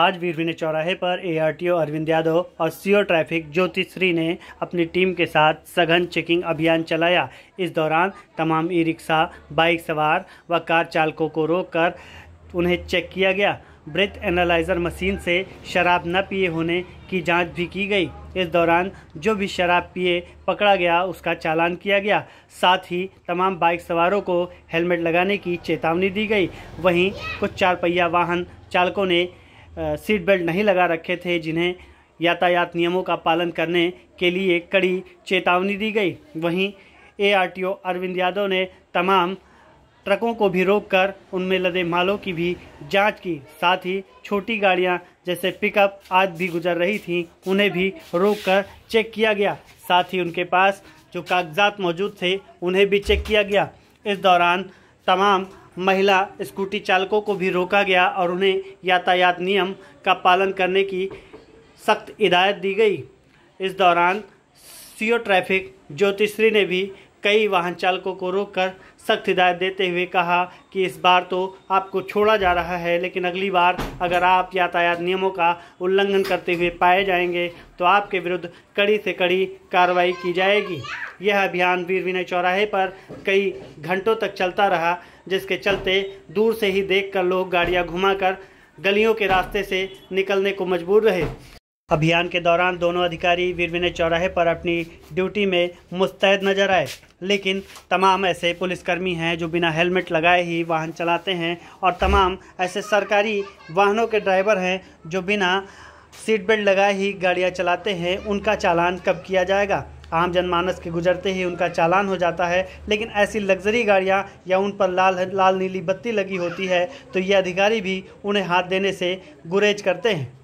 आज वीरविने चौराहे पर एआरटीओ अरविंद यादव और सीओ ट्रैफिक ज्योतिश्री ने अपनी टीम के साथ सघन चेकिंग अभियान चलाया इस दौरान तमाम ई रिक्शा बाइक सवार व कार चालकों को रोक उन्हें चेक किया गया ब्रेथ एनालाइजर मशीन से शराब न पिए होने की जांच भी की गई इस दौरान जो भी शराब पिए पकड़ा गया उसका चालान किया गया साथ ही तमाम बाइक सवारों को हेलमेट लगाने की चेतावनी दी गई वहीं कुछ चार पहिया वाहन चालकों ने सीट बेल्ट नहीं लगा रखे थे जिन्हें यातायात नियमों का पालन करने के लिए कड़ी चेतावनी दी गई वहीं एआरटीओ अरविंद यादव ने तमाम ट्रकों को भी रोककर उनमें लदे मालों की भी जांच की साथ ही छोटी गाड़ियां जैसे पिकअप आज भी गुजर रही थीं उन्हें भी रोककर चेक किया गया साथ ही उनके पास जो कागजात मौजूद थे उन्हें भी चेक किया गया इस दौरान तमाम महिला स्कूटी चालकों को भी रोका गया और उन्हें यातायात नियम का पालन करने की सख्त हिदायत दी गई इस दौरान सीओ ट्रैफिक ज्योतिश्री ने भी कई वाहन चालकों को रोककर सख्त हिदायत देते हुए कहा कि इस बार तो आपको छोड़ा जा रहा है लेकिन अगली बार अगर आप यातायात नियमों का उल्लंघन करते हुए पाए जाएंगे तो आपके विरुद्ध कड़ी से कड़ी कार्रवाई की जाएगी यह अभियान वीर विनय चौराहे पर कई घंटों तक चलता रहा जिसके चलते दूर से ही देख लोग गाड़ियाँ घुमाकर गलियों के रास्ते से निकलने को मजबूर रहे अभियान के दौरान दोनों अधिकारी वीर विनय चौराहे पर अपनी ड्यूटी में मुस्तैद नजर आए लेकिन तमाम ऐसे पुलिसकर्मी हैं जो बिना हेलमेट लगाए ही वाहन चलाते हैं और तमाम ऐसे सरकारी वाहनों के ड्राइवर हैं जो बिना सीट बेल्ट लगाए ही गाड़ियाँ चलाते हैं उनका चालान कब किया जाएगा आम जनमानस के गुजरते ही उनका चालान हो जाता है लेकिन ऐसी लग्जरी गाड़ियाँ या उन पर लाल लाल नीली बत्ती लगी होती है तो ये अधिकारी भी उन्हें हाथ देने से गुरेज करते हैं